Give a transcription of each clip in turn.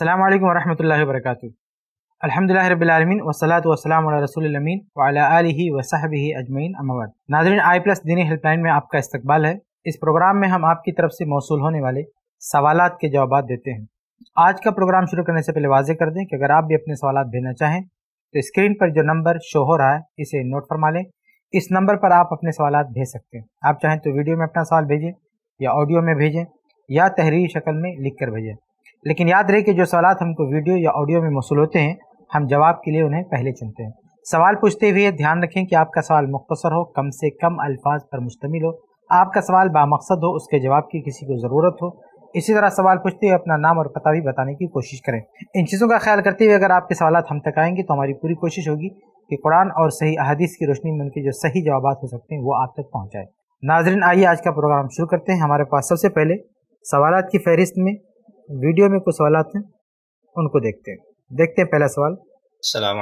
अल्लाम वरहमल वर्क अलहमदिल्ला रबालमीन वसलात वसलाम रसोलमीन वाली वसाहब अजमैन अमवद नाजरन आई प्लस दीनी हेल्पलाइन में आपका इस्तकबाल है इस प्रोग्राम में हम आपकी तरफ से मौसू होने वाले सवाल के जवाब देते हैं आज का प्रोग्राम शुरू करने से पहले वाजे कर दें कि अगर आप भी अपने सवाल भेजना चाहें तो स्क्रीन पर जो नंबर शो हो रहा है इसे नोट फरमा लें इस नंबर पर आप अपने सवाल भेज सकते हैं आप चाहें तो वीडियो में अपना सवाल भेजें या ऑडियो में भेजें या तहरीरी शक्ल में लिख कर भेजें लेकिन याद रहे कि जो सवाल हमको वीडियो या ऑडियो में मौसू होते हैं हम जवाब के लिए उन्हें पहले चुनते हैं सवाल पूछते हुए ध्यान रखें कि आपका सवाल मुख्तर हो कम से कम अल्फाज पर मुश्तमिल हो आपका सवाल बामकसद हो उसके जवाब की किसी को ज़रूरत हो इसी तरह सवाल पूछते हुए अपना नाम और पता भी बताने की कोशिश करें इन चीज़ों का ख्याल करते हुए अगर आपके सवाल हम तक आएंगे तो हमारी पूरी कोशिश होगी कि कुरान और सही अहदीस की रोशनी में उनके जो सही जवाब हो सकते हैं वो आप तक पहुँचाए नाजरन आइए आज का प्रोग्राम शुरू करते हैं हमारे पास सबसे पहले सवाल की फहरिस्त में वीडियो में कुछ सवाल हैं उनको देखते हैं देखते हैं पहला सवाल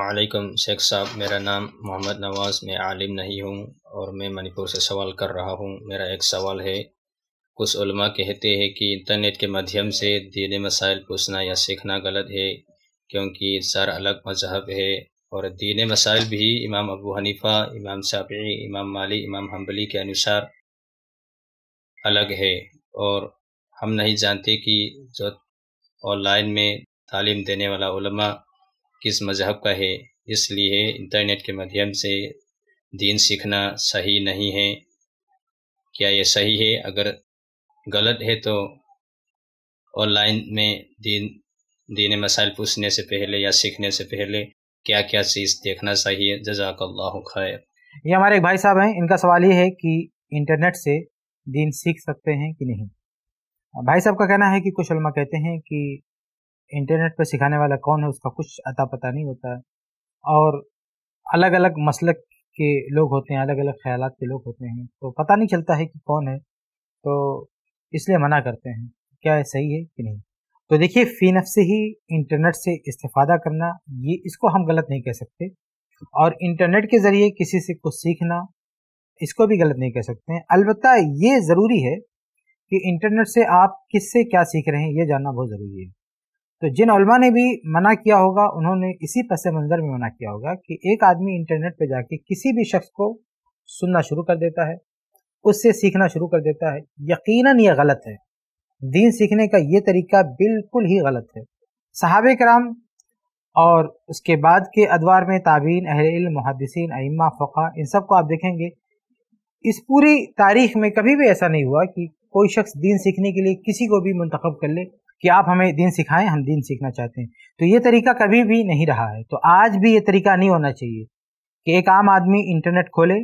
अलैक्म शेख साहब मेरा नाम मोहम्मद नवाज़ मैं आलिम नहीं हूँ और मैं मणिपुर से सवाल कर रहा हूँ मेरा एक सवाल है कुछ उलमा कहते हैं कि इंटरनेट के माध्यम से दीनी मसाइल पूछना या सीखना गलत है क्योंकि सर अलग मजहब है और दीन मसाइल भी इमाम अबू हनीफ़ा इमाम शाफी इमाम माली इमाम हम्बली के अनुसार अलग है और हम नहीं जानते कि जो ऑनलाइन में तालीम देने वाला उलमा किस मज़हब का है इसलिए इंटरनेट के माध्यम से दीन सीखना सही नहीं है क्या यह सही है अगर गलत है तो ऑनलाइन में दीन दीन मसाइल पूछने से पहले या सीखने से पहले क्या क्या चीज़ देखना चाहिए जजाकल्ला खैर ये हमारे एक भाई साहब हैं इनका सवाल ये है कि इंटरनेट से दीन सीख सकते हैं कि नहीं भाई साहब का कहना है कि कुछ उलमा कहते हैं कि इंटरनेट पर सिखाने वाला कौन है उसका कुछ अता पता नहीं होता और अलग अलग मसलक के लोग होते हैं अलग अलग ख्याल के लोग होते हैं तो पता नहीं चलता है कि कौन है तो इसलिए मना करते हैं क्या है सही है कि नहीं तो देखिए फ़ी नफ से ही इंटरनेट से इस्तेफादा करना ये इसको हम गलत नहीं कह सकते और इंटरनेट के ज़रिए किसी से कुछ सीखना इसको भी गलत नहीं कह सकते हैं अलबत् ये ज़रूरी है कि इंटरनेट से आप किससे क्या सीख रहे हैं ये जानना बहुत ज़रूरी है तो जिन जिनमा ने भी मना किया होगा उन्होंने इसी पस मंज़र में मना किया होगा कि एक आदमी इंटरनेट पर जाके किसी भी शख्स को सुनना शुरू कर देता है उससे सीखना शुरू कर देता है यक़ीन ये गलत है दीन सीखने का ये तरीका बिल्कुल ही गलत है सहाब कराम और उसके बाद के अदवार में ताबीन अहिल मुहदसिन अम्मा फ़ा इन सब को आप देखेंगे इस पूरी तारीख में कभी भी ऐसा नहीं हुआ कि कोई शख्स दीन सीखने के लिए किसी को भी मंतखब कर ले कि आप हमें दीन सिखाएं हम दीन सीखना चाहते हैं तो ये तरीका कभी भी नहीं रहा है तो आज भी ये तरीका नहीं होना चाहिए कि एक आम आदमी इंटरनेट खोले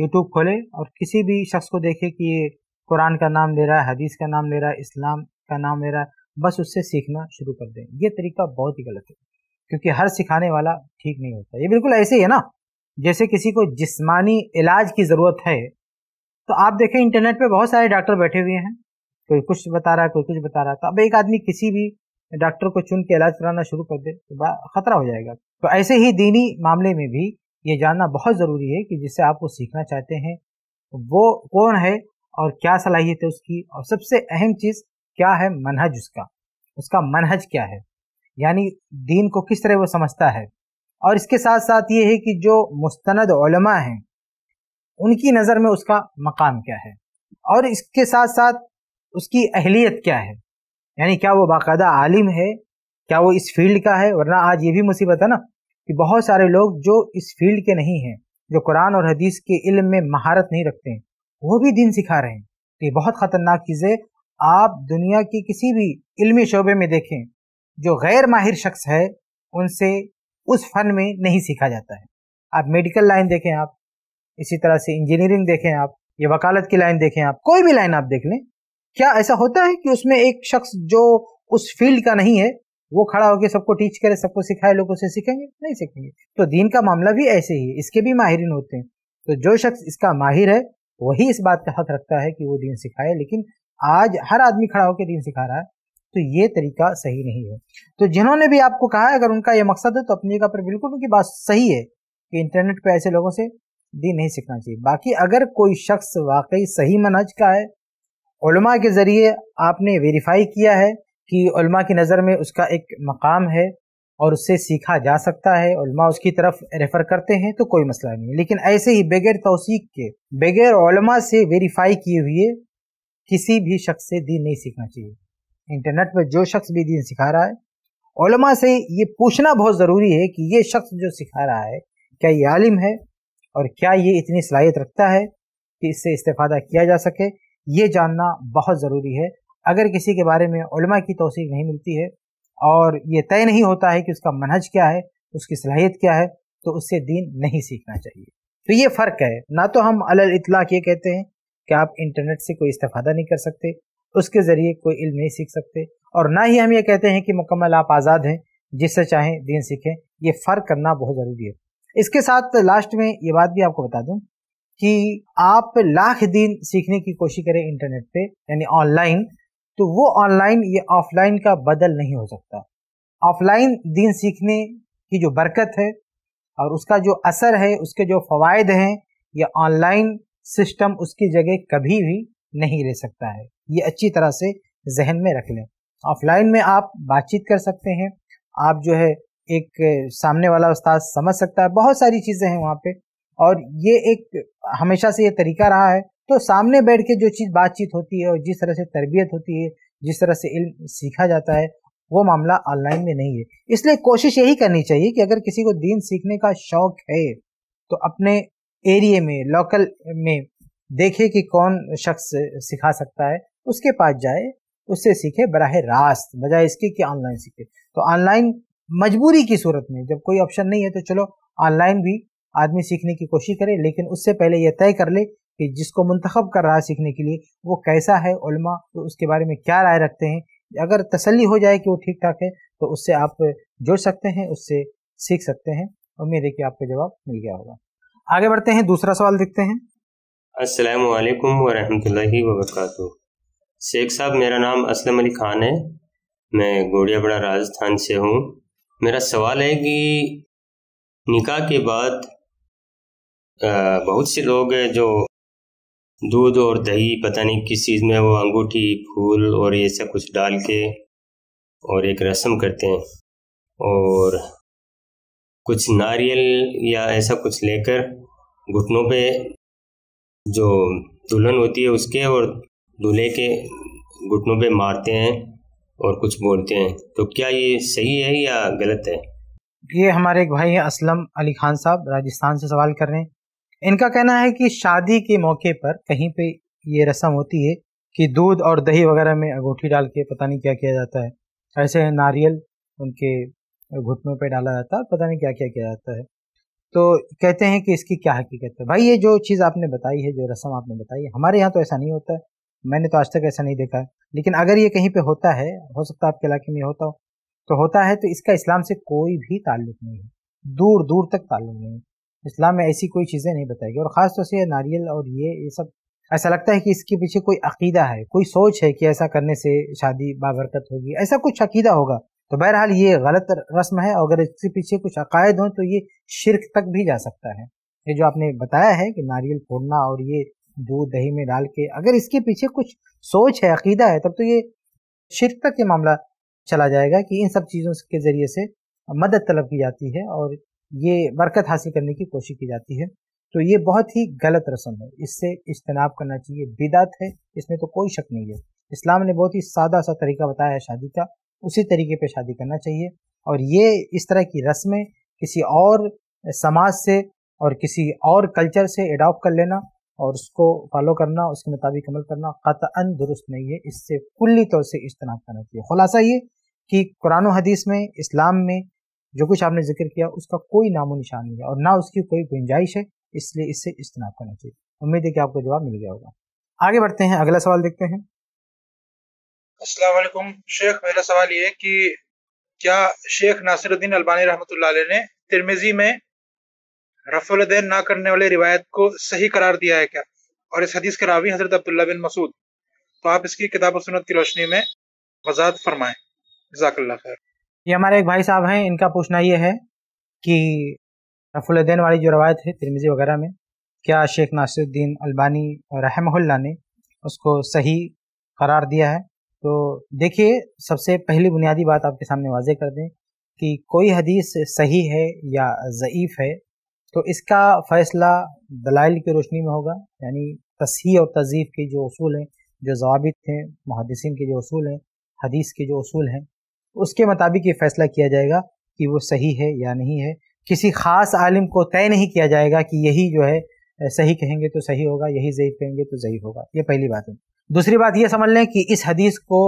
यूट्यूब खोले और किसी भी शख्स को देखे कि ये कुरान का नाम ले रहा है हदीस का नाम ले रहा है इस्लाम का नाम ले रहा है बस उससे सीखना शुरू कर दें ये तरीका बहुत ही गलत है क्योंकि हर सिखाने वाला ठीक नहीं होता ये बिल्कुल ऐसे ही है ना जैसे किसी को जिस्मानी इलाज की ज़रूरत है तो आप देखें इंटरनेट पे बहुत सारे डॉक्टर बैठे हुए हैं कोई कुछ बता रहा है कोई कुछ बता रहा है तो अब एक आदमी किसी भी डॉक्टर को चुन के इलाज कराना शुरू कर दे तो खतरा हो जाएगा तो ऐसे ही दीनी मामले में भी ये जानना बहुत ज़रूरी है कि जिससे आप वो सीखना चाहते हैं वो कौन है और क्या सलाहियत है उसकी और सबसे अहम चीज़ क्या है मनहज उसका उसका मनहज क्या है यानी दीन को किस तरह वो समझता है और इसके साथ साथ ये है कि जो मुस्तनद हैं उनकी नज़र में उसका मकाम क्या है और इसके साथ साथ उसकी अहलियत क्या है यानी क्या वो बाकायदा आलिम है क्या वो इस फील्ड का है वरना आज ये भी मुसीबत है ना कि बहुत सारे लोग जो इस फील्ड के नहीं हैं जो कुरान और हदीस के इल्म में महारत नहीं रखते हैं वो भी दिन सिखा रहे हैं तो ये बहुत ख़तरनाक चीज़ है आप दुनिया के किसी भी इल्मी शोबे में देखें जो गैर माहिर शख्स है उनसे उस फन में नहीं सीखा जाता है आप मेडिकल लाइन देखें आप इसी तरह से इंजीनियरिंग देखें आप या वकालत की लाइन देखें आप कोई भी लाइन आप देख लें क्या ऐसा होता है कि उसमें एक शख्स जो उस फील्ड का नहीं है वो खड़ा होकर सबको टीच करे सबको सिखाए लोगों से सीखेंगे नहीं सीखेंगे तो दीन का मामला भी ऐसे ही है इसके भी माहिरीन होते हैं तो जो शख्स इसका माहिर है वही इस बात का हक रखता है कि वो दीन सिखाए लेकिन आज हर आदमी खड़ा होकर दीन सिखा रहा है तो ये तरीका सही नहीं है तो जिन्होंने भी आपको कहा है अगर उनका ये मकसद है तो अपनी जगह पर बिल्कुल उनकी बात सही है कि इंटरनेट पर ऐसे लोगों से भी नहीं सीखना चाहिए बाकी अगर कोई शख्स वाकई सही मनहज का है उलमा के ज़रिए आपने वेरीफाई किया है कि उलमा की नज़र में उसका एक मकाम है और उससे सीखा जा सकता है उलमा उसकी तरफ रेफ़र करते हैं तो कोई मसला नहीं लेकिन ऐसे ही बगैर तोसीक के बगैर उलमा से वेरीफाई किए हुए किसी भी शख्स से दीन नहीं सीखना चाहिए इंटरनेट पर जो शख्स भी दीन सिखा रहा है उलमा से ये पूछना बहुत ज़रूरी है कि ये शख्स जो सिखा रहा है क्या ये आलिम है और क्या ये इतनी सलाहियत रखता है कि इससे इस्तेफादा किया जा सके ये जानना बहुत ज़रूरी है अगर किसी के बारे में की तोसी नहीं मिलती है और ये तय नहीं होता है कि उसका मनहज क्या है उसकी सलाहियत क्या है तो उससे दीन नहीं सीखना चाहिए तो ये फ़र्क है ना तो हम अलल ये कहते हैं कि आप इंटरनेट से कोई इस्तेफादा नहीं कर सकते उसके ज़रिए कोई इल्म नहीं सीख सकते और ना ही हम ये कहते हैं कि मुकम्मल आप आज़ाद हैं जिससे चाहें दीन सीखें ये फ़र्क करना बहुत ज़रूरी है इसके साथ लास्ट में ये बात भी आपको बता दूं कि आप लाख दिन सीखने की कोशिश करें इंटरनेट पे यानी ऑनलाइन तो वो ऑनलाइन ये ऑफलाइन का बदल नहीं हो सकता ऑफलाइन दिन सीखने की जो बरकत है और उसका जो असर है उसके जो फवायद हैं ये ऑनलाइन सिस्टम उसकी जगह कभी भी नहीं ले सकता है ये अच्छी तरह से जहन में रख लें ऑफलाइन में आप बातचीत कर सकते हैं आप जो है एक सामने वाला उस्ताद समझ सकता है बहुत सारी चीज़ें हैं वहाँ पे और ये एक हमेशा से ये तरीका रहा है तो सामने बैठ के जो चीज़ बातचीत होती है और जिस तरह से तरबियत होती है जिस तरह से इल्म सीखा जाता है वो मामला ऑनलाइन में नहीं है इसलिए कोशिश यही करनी चाहिए कि अगर किसी को दीन सीखने का शौक है तो अपने एरिए में लोकल में देखे कि कौन शख्स सिखा सकता है उसके पास जाए उससे सीखे बरह रास्त बजाय इसके कि ऑनलाइन सीखे तो ऑनलाइन मजबूरी की सूरत में जब कोई ऑप्शन नहीं है तो चलो ऑनलाइन भी आदमी सीखने की कोशिश करे लेकिन उससे पहले यह तय कर ले कि जिसको मंतखब कर रहा है सीखने के लिए वो कैसा है उलमा तो उसके बारे में क्या राय रखते हैं अगर तसली हो जाए कि वो ठीक ठाक है तो उससे आप जुड़ सकते हैं उससे सीख सकते हैं उम्मीद है कि आपको जवाब मिल गया होगा आगे बढ़ते हैं दूसरा सवाल देखते हैं अस्सलाम वालेकुम वरहमतुल्लाहि शेख साहब मेरा नाम असलम अली खान है मैं गोड़ियाबड़ा राजस्थान से हूँ मेरा सवाल है कि निकाह के बाद बहुत से लोग हैं जो दूध और दही पता नहीं किस चीज़ में वो अंगूठी फूल और ये सब कुछ डाल के और एक रस्म करते हैं और कुछ नारियल या ऐसा कुछ लेकर घुटनों पे जो दुल्हन होती है उसके और दूल्हे के घुटनों पे मारते हैं और कुछ बोलते हैं तो क्या ये सही है या गलत है ये हमारे एक भाई हैं असलम अली खान साहब राजस्थान से सवाल कर रहे हैं इनका कहना है कि शादी के मौके पर कहीं पे ये रस्म होती है कि दूध और दही वगैरह में अंगूठी डाल के पता नहीं क्या किया जाता है ऐसे नारियल उनके घुटनों पे डाला जाता है पता नहीं क्या क्या किया जाता है तो कहते हैं कि इसकी क्या हकीकत है भाई ये जो चीज़ आपने बताई है जो रस्म आपने बताई है हमारे यहाँ तो ऐसा नहीं होता है मैंने तो आज तक ऐसा नहीं देखा लेकिन अगर ये कहीं पे होता है हो सकता है आपके इलाके में होता हो तो होता है तो इसका इस्लाम से कोई भी ताल्लुक नहीं है दूर दूर तक ताल्लुक नहीं है इस्लाम में ऐसी कोई चीज़ें नहीं बताई गई और ख़ास तौर से नारियल और ये ये सब ऐसा लगता है कि इसके पीछे कोई अकीदा है कोई सोच है कि ऐसा करने से शादी बाबरकत होगी ऐसा कुछ अकीदा होगा तो बहरहाल ये गलत रस्म है और अगर इसके पीछे कुछ अकायद हों तो ये शिरक तक भी जा सकता है ये जो आपने बताया है कि नारियल फोड़ना और ये दूध दही में डाल के अगर इसके पीछे कुछ सोच है अकीदा है तब तो ये शिरक तक ये मामला चला जाएगा कि इन सब चीज़ों के ज़रिए से मदद तलब की जाती है और ये बरकत हासिल करने की कोशिश की जाती है तो ये बहुत ही गलत रस्म है इससे इज्तनाब करना चाहिए बिदात है इसमें तो कोई शक नहीं है इस्लाम ने बहुत ही सादा सा तरीका बताया है शादी का उसी तरीके पे शादी करना चाहिए और ये इस तरह की रस्में किसी और समाज से और किसी और कल्चर से एडॉप्ट कर लेना और उसको फॉलो करना उसके मुताबिक अमल करना क़तअन दुरुस्त नहीं है इससे कुल्ली तौर से इज्तनाब करना चाहिए खुलासा ये कि कुरान हदीस में इस्लाम में जो कुछ आपने जिक्र किया उसका कोई नामो निशान नहीं है और ना उसकी कोई गुंजाइश है इसलिए इससे इज्तनाब करना चाहिए उम्मीद है कि आपको जवाब मिल गया होगा आगे बढ़ते हैं अगला सवाल देखते हैं असलम शेख मेरा सवाल ये कि क्या शेख नासिरुद्दीन अलबानी रहमत ने तिरमिजी में रफल दैन ना करने वाले रिवायत को सही करार दिया है क्या और इस हदीस के रावी हजरत अब्दुल्ला बिन मसूद तो आप इसकी किताब सुनत की रोशनी में वजात फरमाए जजाकल्ला खैर ये हमारे एक भाई साहब हैं इनका पूछना ये है कि दैन वाली जो रवायत है तिरमिजी वगैरह में क्या शेख नासिरुद्दीन अल्बानी रहमहुल्ला ने उसको सही करार दिया है तो देखिए सबसे पहली बुनियादी बात आपके सामने वाजे कर दें कि कोई हदीस सही है या ज़ईफ़ है तो इसका फैसला दलाइल की रोशनी में होगा यानी तसी और तजीफ़ के जो असूल हैं जो जवाबित हैं महदसिन के जो असूल हैं हदीस के जो असूल हैं उसके मुताबिक ये फ़ैसला किया जाएगा कि वो सही है या नहीं है किसी ख़ास आलिम को तय नहीं किया जाएगा कि यही जो है सही कहेंगे तो सही होगा यही ज़ीफ़ कहेंगे तो ज़यीफ़ होगा ये पहली बात है दूसरी बात ये समझ लें कि इस हदीस को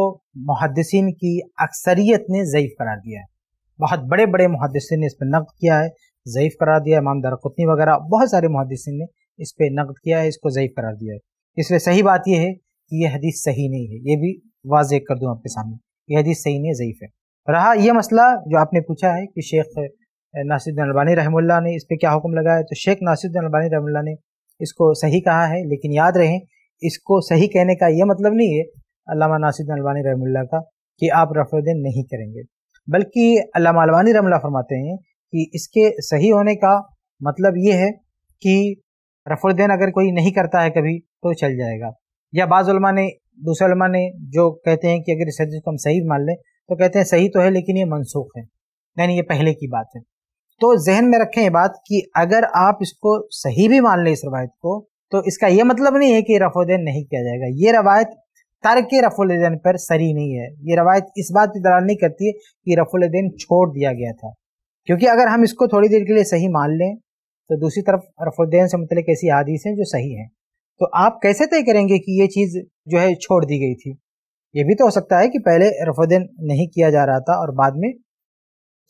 मुहदसिन की अक्सरियत ने ज़यीफ़ करार दिया है बहुत बड़े बड़े मुहदसिन ने इस पर नक़द किया है ज़यीफ़ करार दिया इमाम दारकुतनी वगैरह बहुत सारे मुहदसिन ने इस पर नकद किया है इसको ज़यीफ़ करार दिया है इसलिए सही बात यह है कि यह हदीस सही नहीं है ये भी वाज कर दूँ आपके सामने यह हदीस सही नहीं है ज़यीफ़ है रहा यह मसला जो आपने पूछा है कि शेख नासिरुद्दीन अलबानी रहमुल्ला ने इस पर क्या हुक्म लगाया तो शेख नासिरुद्दीन अलबानी रहमुल्ला ने इसको सही कहा है लेकिन याद रहें इसको सही कहने का यह मतलब नहीं है अलामा नासिरुद्दीन अलबानी रहमुल्ला का कि आप रफोदन नहीं करेंगे बल्कि अलामा अलबानी रहमुल्ला फरमाते हैं कि इसके सही होने का मतलब ये है कि रफुलदैन अगर कोई नहीं करता है कभी तो चल जाएगा या बाज़ा ने दूसरेमा ने जो कहते हैं कि अगर इस हदीस को हम सही मान लें तो कहते हैं सही तो है लेकिन ये मनसूख है यानी ये पहले की बात है तो जहन में रखें ये बात कि अगर आप इसको सही भी मान लें इस रवायत को तो इसका ये मतलब नहीं है कि रफोदैन नहीं किया जाएगा ये रवायत तर्क रफोलदैन पर सरी नहीं है ये रवायत इस बात की दलाल नहीं करती है कि रफोलदैन छोड़ दिया गया था क्योंकि अगर हम इसको थोड़ी देर के लिए सही मान लें तो दूसरी तरफ रफुद्दैन से मतलब ऐसी हादीस हैं जो सही हैं तो आप कैसे तय करेंगे कि ये चीज़ जो है छोड़ दी गई थी ये भी तो हो सकता है कि पहले रफुद्दैन नहीं किया जा रहा था और बाद में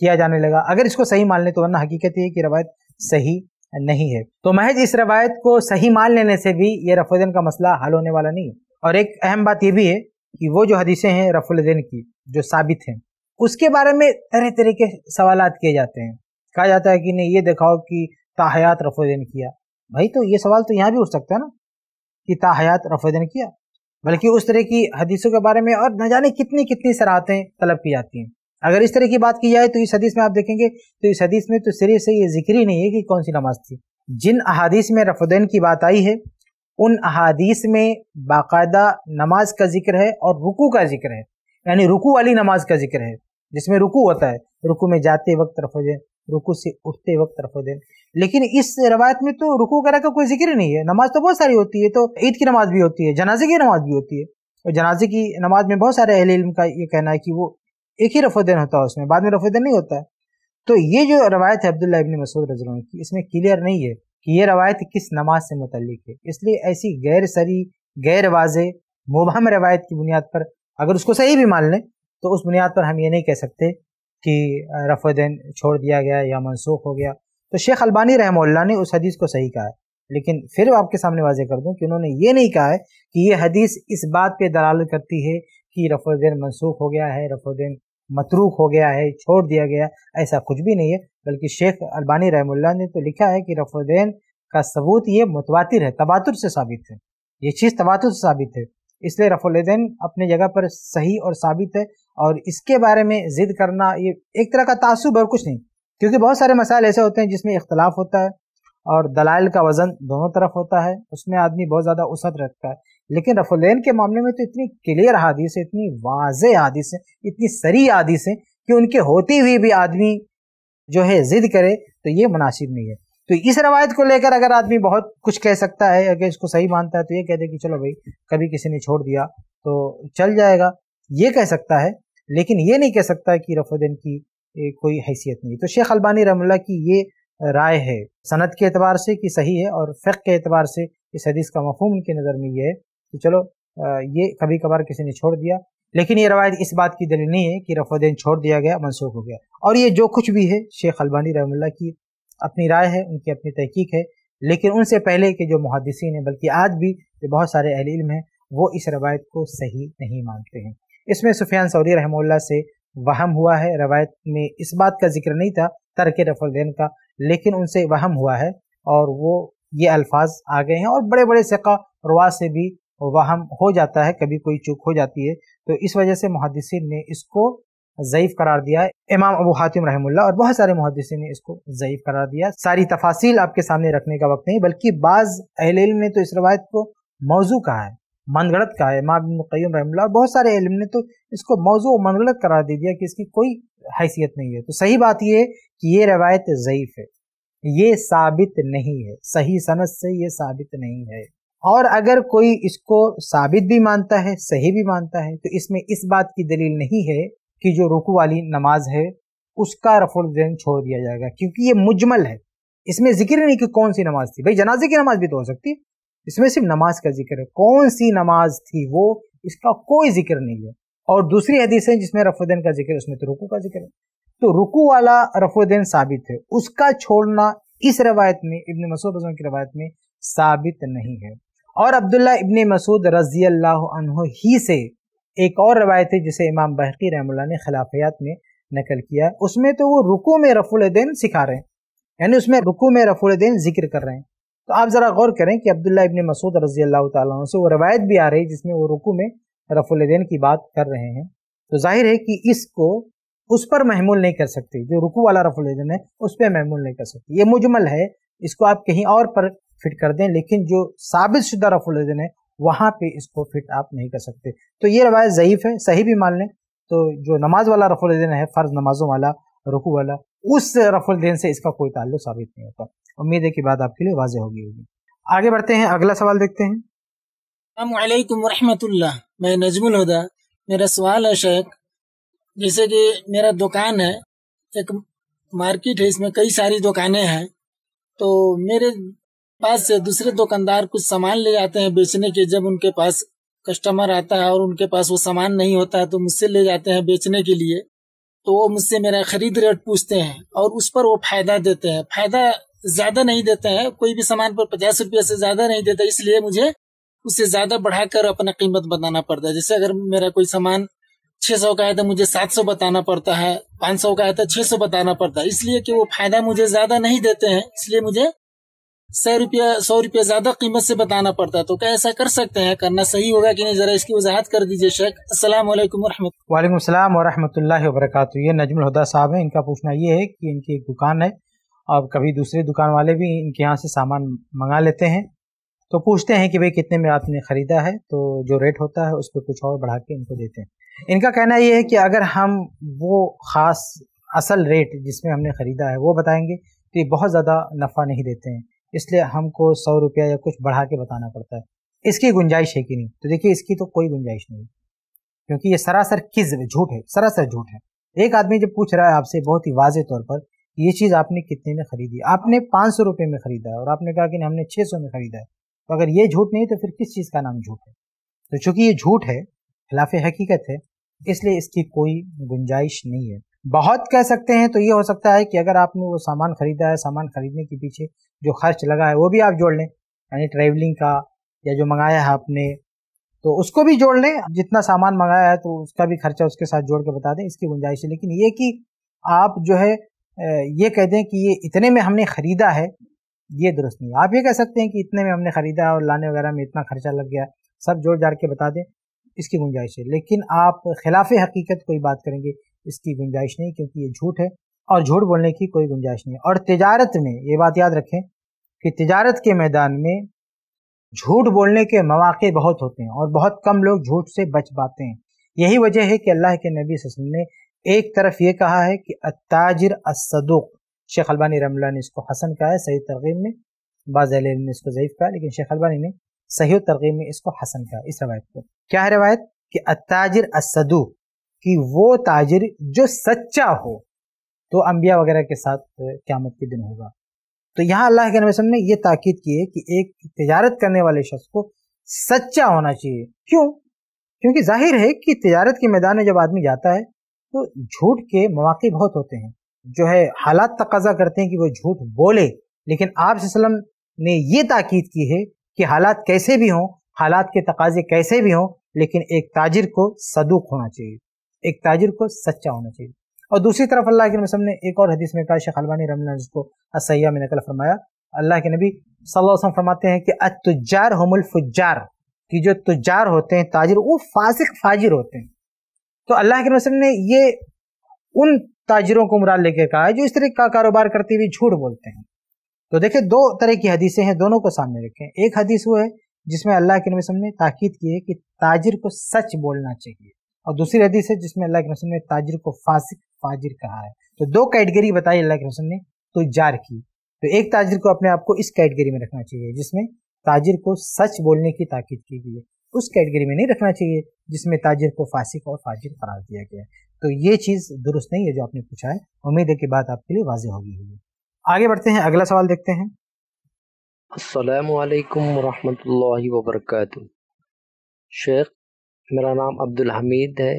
किया जाने लगा अगर इसको सही मान लें तो वरना हकीकत ये कि रवायत सही नहीं है तो महज इस रवायत को सही मान लेने से भी ये रफुद्दैन का मसला हल होने वाला नहीं है और एक अहम बात यह भी है कि वो जो हदीसें हैं रफुल्दैन की जो साबित हैं उसके बारे में तरह तरह के सवाल किए जाते हैं कहा जाता है कि नहीं ये दिखाओ कि ताहयात रफोदन किया भाई तो ये सवाल तो यहाँ भी उठ सकता है ना कि ताहयात रफोदन किया बल्कि उस तरह की हदीसों के बारे में और न जाने कितनी कितनी सराहतें तलब की जाती हैं अगर इस तरह की बात की जाए तो इस हदीस में आप देखेंगे तो इस हदीस में तो सिरे से ये जिक्र ही नहीं है कि कौन सी नमाज थी जिन अहादीस में रफोदैन की बात आई है उन अहादीस में बाकायदा नमाज का जिक्र है और रुकू का जिक्र है यानी रुकू वाली नमाज का जिक्र है जिसमें रुकू होता है रुकू में जाते वक्त तरफोजन रुकू से उठते वक्त तरफोजन लेकिन इस रवायत में तो रुकू वगैरह का कोई जिक्र नहीं है नमाज तो बहुत सारी होती है तो ईद की नमाज भी होती है जनाजे की नमाज भी होती है और जनाजे की नमाज में बहुत सारे अहल इल्म का ये कहना है कि वो एक ही रफोदैन होता है उसमें बाद में रफोदन नहीं होता है तो ये जो रवायत है अब्दुल्ला इबन मसूद रज की इसमें क्लियर नहीं है कि ये रवायत किस नमाज से मुतलिक है इसलिए ऐसी गैर सरी गैर वाज मुबहम रवायत की बुनियाद पर अगर उसको सही भी मान लें तो उस बुनियाद पर हम ये नहीं कह सकते कि रफोदैन छोड़ दिया गया या मनसूख हो गया तो शेख अलबानी रहमल्ला ने उस हदीस को सही कहा है लेकिन फिर आपके सामने वाजे कर दूं कि उन्होंने ये नहीं कहा है कि ये हदीस इस बात पे दलाल करती है कि रफोदैन मनसूख हो गया है रफोदैन मतरूक हो गया है छोड़ दिया गया ऐसा कुछ भी नहीं है बल्कि शेख अलबानी रहमुल्ला ने तो लिखा है कि रफोदैन का सबूत ये मुतवा है तबातुर से साबित है ये चीज़ तबातुर से साबित है इसलिए रफुलदैन अपने जगह पर सही और साबित है और इसके बारे में ज़िद करना ये एक तरह का तासुब और कुछ नहीं क्योंकि बहुत सारे मसाइल ऐसे होते हैं जिसमें इख्तलाफ होता है और दलाइल का वज़न दोनों तरफ होता है उसमें आदमी बहुत ज़्यादा उसत रखता है लेकिन रफोलेन के मामले में तो इतनी क्लियर हादिस है इतनी वाज हादिस है इतनी सरी हादिस है कि उनके होती हुई भी आदमी जो है ज़िद करे तो ये मुनासिब नहीं है तो इस रवायत को लेकर अगर आदमी बहुत कुछ कह सकता है अगर इसको सही मानता है तो ये कह दे कि चलो भाई कभी किसी ने छोड़ दिया तो चल जाएगा ये कह सकता है लेकिन ये नहीं कह सकता कि रफोदन की कोई हैसियत नहीं तो शेख अलबानी रमल्ला की ये राय है सनत के एतबार से कि सही है और फ़िक के एतबार से इस हदीस का मफहम उनकी नज़र में ये है कि चलो ये कभी कभार किसी ने छोड़ दिया लेकिन ये रवायत इस बात की दलील नहीं है कि रफोदैन छोड़ दिया गया मनसूख हो गया और ये जो कुछ भी है शेख अलबानी रहमल्ला की अपनी राय है उनकी अपनी तहकीक है लेकिन उनसे पहले के जो मुहदसिन हैं बल्कि आज भी जो बहुत सारे अहल इल्म हैं वो इस रवायत को सही नहीं मानते हैं इसमें सुफियान सऊदी रहमल्ला से वहम हुआ है रवायत में इस बात का जिक्र नहीं था तर्क रफुलदैन का लेकिन उनसे वहम हुआ है और वो ये अल्फाज आ गए हैं और बड़े बड़े सका रुआ से भी वहम हो जाता है कभी कोई चूक हो जाती है तो इस वजह से मुहदसिन ने इसको ज़यीफ़ करार दिया है इमाम अबू हातिम रहमुल्ला और बहुत सारे मुहदसिन ने इसको ज़यीफ़ करार दिया सारी तफासिल आपके सामने रखने का वक्त नहीं बल्कि बाज़ अहल ने तो इस रवायत को मौजू कहा है मनगढ़त कहा है इमाम क्यूम रहमुल्ला और बहुत सारे इलम ने तो इसको मौजू और मनगढ़त करार दे दिया कि इसकी कोई हैसियत नहीं है तो सही बात यह है कि ये रवायत ज़यीफ़ है ये साबित नहीं है सही सनत से ये साबित नहीं है और अगर कोई इसको साबित भी मानता है सही भी मानता है तो इसमें इस बात की दलील नहीं है कि जो रुकू वाली नमाज है उसका रफुल जहन छोड़ दिया जाएगा क्योंकि ये मुजमल है इसमें जिक्र नहीं कि कौन सी नमाज थी भाई जनाजे की नमाज भी तो हो सकती है इसमें सिर्फ नमाज का जिक्र है कौन सी नमाज थी वो इसका कोई जिक्र नहीं है और दूसरी हदीस है जिसमें रफुद्दीन का जिक्र उसमें तो रुकू का जिक्र है तो रुकू वाला रफुद्दीन साबित है उसका छोड़ना इस रवायत में इबन मसूद की रवायत में साबित नहीं है और अब्दुल्ला इबन मसूद रजी अल्लाह ही से एक और रवायत है जिसे इमाम बहकी रहमुल्ला ने खिलाफियात में नकल किया उसमें तो वो रुकू में रफुलदैन सिखा रहे हैं यानी उसमें रुकू में रफुलदैन जिक्र कर रहे हैं तो आप ज़रा गौर करें कि अब्दुल्ला इबन मसूद रजी अल्लाह तु से वो रवायत भी आ रही है जिसमें वो रुकू में रफुलदैन की बात कर रहे हैं तो जाहिर है कि इसको उस पर महमूल नहीं कर सकते जो रुकू वाला रफुलदैन है उस पर महमूल नहीं कर सकते ये मुजमल है इसको आप कहीं और पर फिट कर दें लेकिन जो साबित शुदा रफुलदैन है वहाँ पे इसको फिट आप नहीं कर सकते तो ये रवायत ज़यीफ़ है सही भी मान लें तो जो नमाज वाला रफुल दिन है फ़र्ज़ नमाजों वाला रुकू वाला उस रफुल दिन से इसका कोई ताल्लुक साबित नहीं होता उम्मीद है कि बात आपके लिए वाजह होगी होगी आगे बढ़ते हैं अगला सवाल देखते हैं वरहमतुल्लाह मैं नजमुल हुदा मेरा सवाल है शेख जैसे कि मेरा दुकान है एक मार्केट है इसमें कई सारी दुकानें हैं तो मेरे पास से दूसरे दुकानदार कुछ सामान ले जाते हैं बेचने के जब उनके पास कस्टमर आता है और उनके पास वो सामान नहीं होता है तो मुझसे ले जाते हैं बेचने के लिए तो वो मुझसे मेरा खरीद रेट पूछते हैं और उस पर वो फायदा देते हैं फायदा ज्यादा नहीं देते हैं कोई भी सामान पर पचास रुपये से ज्यादा नहीं देता इसलिए मुझे उससे ज्यादा बढ़ाकर अपना कीमत बताना पड़ता है जैसे अगर मेरा कोई सामान छह सौ का है तो मुझे सात सौ बताना पड़ता है पाँच सौ का है तो छह सौ बताना पड़ता है इसलिए कि वो फायदा मुझे ज्यादा नहीं देते हैं इसलिए मुझे सौ रुपया सौ रुपया ज्यादा कीमत से बताना पड़ता है तो क्या ऐसा कर सकते हैं करना सही होगा कि नहीं जरा इसकी वजाहत कर दीजिए शेख असलम वालेकुम असलम वरहमतुल्ला वरक ये नजमुल हुदा साहब हैं इनका पूछना ये है कि इनकी एक दुकान है और कभी दूसरे दुकान वाले भी इनके यहाँ से सामान मंगा लेते हैं तो पूछते हैं कि भाई कितने में आपने ख़रीदा है तो जो रेट होता है उस पर कुछ और बढ़ा के इनको देते हैं इनका कहना ये है कि अगर हम वो ख़ास असल रेट जिसमें हमने ख़रीदा है वो बताएंगे तो ये बहुत ज़्यादा नफ़ा नहीं देते हैं इसलिए हमको सौ रुपया या कुछ बढ़ा के बताना पड़ता है इसकी गुंजाइश है कि नहीं तो देखिए इसकी तो कोई गुंजाइश नहीं क्योंकि ये सरासर किस झूठ है सरासर झूठ है एक आदमी जब पूछ रहा है आपसे बहुत ही वाज तौर पर ये चीज़ आपने कितने में खरीदी आपने पाँच सौ रुपये में खरीदा है और आपने कहा कि हमने छः सौ में खरीदा है तो अगर ये झूठ नहीं तो फिर किस चीज़ का नाम झूठ है तो चूंकि ये झूठ है खिलाफ हकीकत है इसलिए इसकी कोई गुंजाइश नहीं है बहुत कह सकते हैं तो ये हो सकता है कि अगर आपने वो सामान खरीदा है सामान खरीदने के पीछे जो खर्च लगा है वो भी आप जोड़ लें यानी ट्रैवलिंग का या जो मंगाया है आपने तो उसको भी जोड़ लें जितना सामान मंगाया है तो उसका भी खर्चा उसके साथ जोड़ के बता दें इसकी गुंजाइश है लेकिन ये कि आप जो है ये कह दें कि ये इतने में हमने ख़रीदा है ये दुरुस्त नहीं आप ये कह सकते हैं कि इतने में हमने ख़रीदा है और लाने वगैरह में इतना खर्चा लग गया सब जोड़ जाड़ के बता दें इसकी गुंजाइश है लेकिन आप खिलाफ हकीकत कोई बात करेंगे इसकी गुंजाइश नहीं क्योंकि ये झूठ है और झूठ बोलने की कोई गुंजाइश नहीं और तजारत में ये बात याद रखें कि तजारत के मैदान में झूठ बोलने के मौाक़े बहुत होते हैं और बहुत कम लोग झूठ से बच पाते हैं यही वजह है कि अल्लाह के नबी वसल्लम ने एक तरफ ये कहा है कि अताजर असदुक शेख अलबानी रमला ने इसको हसन कहा है सही तरगीब में बाज़ ने इसको ज़यीफ़ कहा लेकिन शेख अलबानी ने सही तरगीब में इसको हसन कहा इस रवायत को क्या है रवायत कि अताजर असदुक कि वो ताजिर जो सच्चा हो तो अम्बिया वगैरह के साथ क्यामत के दिन होगा तो यहाँ अल्लाह के नबी ने यह ताकीद की है कि एक तजारत करने वाले शख्स को सच्चा होना चाहिए क्यों क्योंकि जाहिर है कि तजारत के मैदान में जब आदमी जाता है तो झूठ के मौाक़े बहुत होते हैं जो है हालात तकाजा करते हैं कि वो झूठ बोले लेकिन आप ने ये ताकीद की है कि हालात कैसे भी हों हालात के तकाजे कैसे भी हों लेकिन एक ताजिर को सदूक होना चाहिए एक ताजिर को सच्चा होना चाहिए और दूसरी तरफ अल्लाह के नबी ने एक और हदीस में कहा शेख अलबानी रमन को असैया में नकल फरमाया अल्लाह के नबी सल्लल्लाहु अलैहि फरमाते हैं कि अतुजार हमल फुजार कि जो तुजार होते हैं ताजिर वो फासिक फाजिर होते हैं तो अल्लाह के नबी ने ये उन ताजिरों को मुराद लेकर कहा है जो इस तरह का कारोबार करते हुए झूठ बोलते हैं तो देखिए दो तरह की हदीसें हैं दोनों को सामने रखें एक हदीस वो है जिसमें अल्लाह के नबी ने ताकीद की है कि ताजिर को सच बोलना चाहिए और दूसरी हदीस है जिसमें अल्लाह के रसूल ने ताजिर को फासिक फाजिर कहा है तो दो कैटेगरी बताई अल्लाह के रसूल ने तो जार की तो एक ताजिर को अपने आप को इस कैटेगरी में रखना चाहिए जिसमें ताजिर को सच बोलने की ताकीद की गई है उस कैटेगरी में नहीं रखना चाहिए जिसमें ताजिर को फासिक और फाजिर करार दिया गया है तो ये चीज़ दुरुस्त नहीं है जो आपने पूछा है उम्मीद है कि बात आपके लिए वाजह होगी हुई आगे बढ़ते हैं अगला सवाल देखते हैं असलकम वरहमल वर्क शेख मेरा नाम अब्दुल हमीद है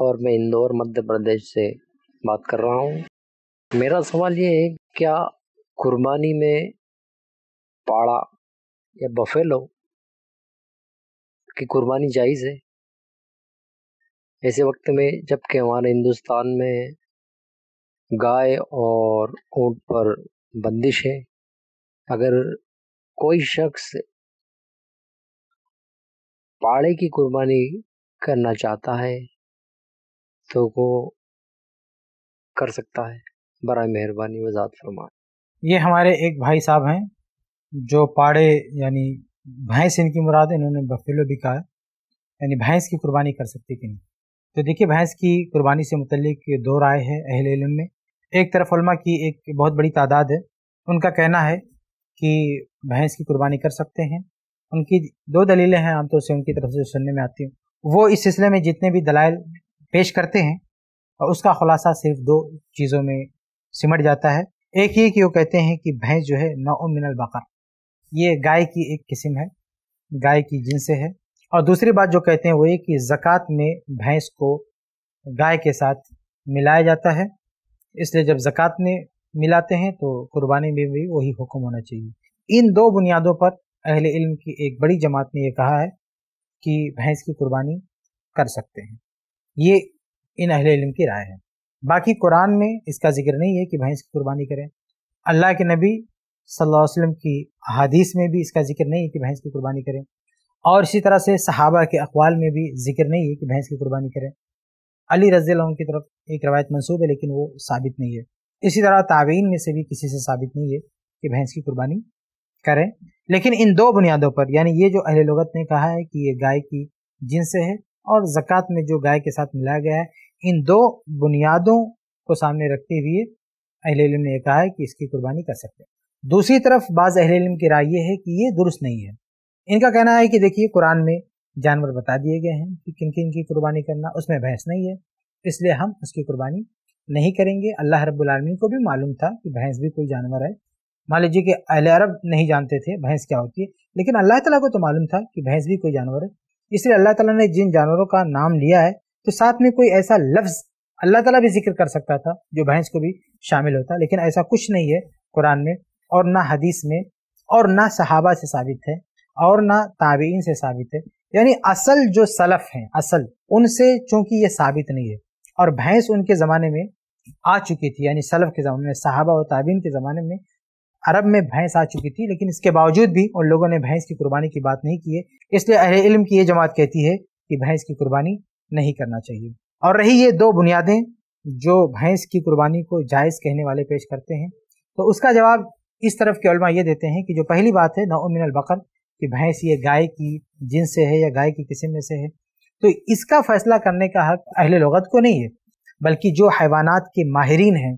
और मैं इंदौर मध्य प्रदेश से बात कर रहा हूँ मेरा सवाल ये है क्या कुर्बानी में पाड़ा या बफेलो की कुर्बानी जायज़ है ऐसे वक्त में जबकि हमारे हिंदुस्तान में गाय और ऊँट पर बंदिश है अगर कोई शख्स पाड़े की कुर्बानी करना चाहता है तो वो कर सकता है बर मेहरबानी वजात फरमान ये हमारे एक भाई साहब हैं जो पाड़े यानी भैंस इनकी मुराद इन्होंने बफेलो भी कहा यानी भैंस की कुर्बानी कर सकती कि नहीं तो देखिए भैंस की कुर्बानी से मुतलिक दो राय है अहल इलम में एक तरफ उलमा की एक बहुत बड़ी तादाद है उनका कहना है कि भैंस की कुर्बानी कर सकते हैं उनकी दो दलीलें हैं आमतौर से उनकी तरफ से सुनने में आती हूँ वो इस सिलसिले में जितने भी दलाइल पेश करते हैं और उसका खुलासा सिर्फ दो चीज़ों में सिमट जाता है एक ये कि वो कहते हैं कि भैंस जो है नौ मिनल बकर ये गाय की एक किस्म है गाय की जिनसे है और दूसरी बात जो कहते हैं वो ये कि ज़क़़त में भैंस को गाय के साथ मिलाया जाता है इसलिए जब ज़क़़त में मिलाते हैं तो कुर्बानी में भी वही हुक्म होना चाहिए इन दो बुनियादों पर अहले इल्म की एक बड़ी जमात ने यह कहा है कि भैंस की कुर्बानी कर सकते हैं ये इन अहिल इल्म की राय है बाकी कुरान में इसका जिक्र नहीं है कि भैंस की कुर्बानी करें अल्लाह के नबी सल्लल्लाहु अलैहि वसल्लम की अहादीस में भी इसका जिक्र नहीं है कि भैंस की कुर्बानी करें और इसी तरह से सहाबा के अकवाल में भी जिक्र नहीं है कि भैंस की कुर्बानी करें अली रजील की तरफ एक रवायत मनसूब है लेकिन वो साबित नहीं है इसी तरह ताबीन में से भी किसी से साबित नहीं है कि भैंस की कुर्बानी करें लेकिन इन दो बुनियादों पर यानी ये जो अहले लगत ने कहा है कि ये गाय की जिन्स है और ज़क़़त में जो गाय के साथ मिलाया गया है इन दो बुनियादों को सामने रखते हुए अहले इलम ने कहा है कि इसकी कुर्बानी कर सकते हैं दूसरी तरफ बाज़ अहले इलम की राय यह है कि ये दुरुस्त नहीं है इनका कहना है कि देखिए कुरान में जानवर बता दिए गए हैं कि किन किन की कुर्बानी करना उसमें भैंस नहीं है इसलिए हम उसकी कुर्बानी नहीं करेंगे अल्लाह रब्बुल रबालमीन को भी मालूम था कि भैंस भी कोई जानवर है मान लीजिए कि अहल अरब नहीं जानते थे भैंस क्या होती है लेकिन अल्लाह ताला को तो मालूम था कि भैंस भी कोई जानवर है इसलिए अल्लाह ताला ने जिन जानवरों का नाम लिया है तो साथ में कोई ऐसा लफ्ज़ अल्लाह ताला भी जिक्र कर सकता था जो भैंस को भी शामिल होता लेकिन ऐसा कुछ नहीं है कुरान में और ना हदीस में और ना सहाबा से साबित है और ना ताबीन से साबित है यानी असल जो सलफ़ हैं असल उनसे चूंकि ये साबित नहीं है और भैंस उनके ज़माने में आ चुकी थी यानी सलफ़ के ज़माने में सहाबा और ताबीन के ज़माने में अरब में भैंस आ चुकी थी लेकिन इसके बावजूद भी उन लोगों ने भैंस की कुर्बानी की बात नहीं की है इसलिए अहले इल्म की ये जमात कहती है कि भैंस की कुर्बानी नहीं करना चाहिए और रही ये दो बुनियादें जो भैंस की कुर्बानी को जायज़ कहने वाले पेश करते हैं तो उसका जवाब इस तरफ के ये देते हैं कि जो पहली बात है नौमिन बकर कि भैंस ये गाय की जिन से है या गाय की किस्म में से है तो इसका फैसला करने का हक अहल लगत को नहीं है बल्कि जो हैवानात के माहरीन हैं